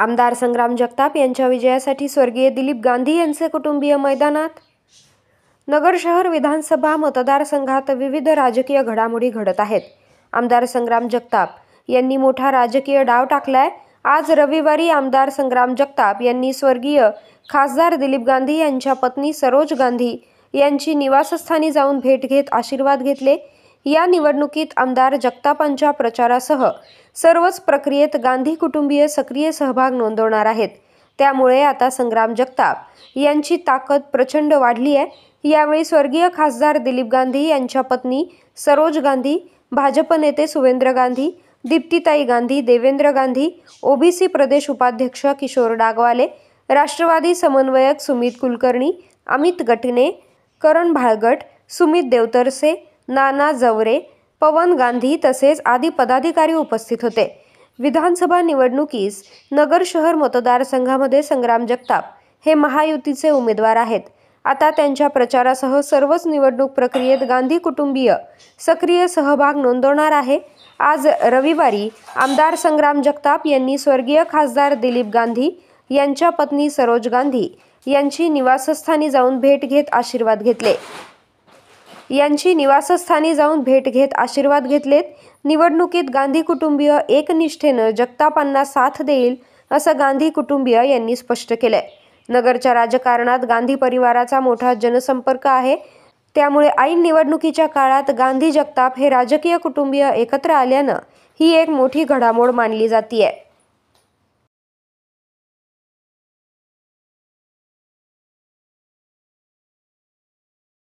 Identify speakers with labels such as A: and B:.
A: आमदार संग्राम जगताप यांच्या विजयासाठी स्वर्गीय दिलीप गांधी यांचे कुटुंबीय मैदानात नगर शहर विधानसभा मतदारसंघात विविध राजकीय घडामोडी घडत आहेत आमदार संग्राम जगताप यांनी मोठा राजकीय डाव टाकलाय आज रविवारी आमदार संग्राम जगताप यांनी स्वर्गीय खासदार दिलीप गांधी यांच्या पत्नी सरोज गांधी यांची निवासस्थानी जाऊन भेट घेत आशीर्वाद घेतले या निवडणुकीत आमदार जगतापांच्या प्रचारासह सर्वच प्रक्रियेत गांधी कुटुंबीय सक्रिय सहभाग नोंदवणार आहेत त्यामुळे आता संग्राम जगताप यांची ताकद प्रचंड वाढली आहे यावेळी स्वर्गीय खासदार दिलीप गांधी यांच्या पत्नी सरोज गांधी भाजप नेते सुवेंद्र गांधी दीप्तीताई गांधी देवेंद्र गांधी ओबीसी प्रदेश उपाध्यक्ष किशोर डागवाले राष्ट्रवादी समन्वयक सुमित कुलकर्णी अमित गटने करण भाळगट सुमित देवतरसे नाना जवरे पवन गांधी तसेच आदी पदाधिकारी उपस्थित होते विधानसभा निवडणुकीस नगर शहर मतदारसंघामध्ये संग्राम जगताप हे महायुतीचे उमेदवार आहेत आता त्यांच्या प्रचारासह सर्वच निवडणूक प्रक्रियेत गांधी कुटुंबीय सक्रिय सहभाग नोंदवणार आहे आज रविवारी आमदार संग्राम जगताप यांनी स्वर्गीय खासदार दिलीप गांधी यांच्या पत्नी सरोज गांधी यांची निवासस्थानी जाऊन भेट घेत आशीर्वाद घेतले यांची निवासस्थानी जाऊन भेट घेत आशीर्वाद घेतलेत निवडणुकीत गांधी कुटुंबीय एकनिष्ठेनं जगतापांना साथ देईल असं गांधी कुटुंबीय यांनी स्पष्ट केलंय नगरच्या राजकारणात गांधी परिवाराचा मोठा जनसंपर्क आहे त्यामुळे ऐन निवडणुकीच्या काळात गांधी जगताप हे राजकीय कुटुंबीय एकत्र आल्यानं ही एक मोठी घडामोड मानली जातीय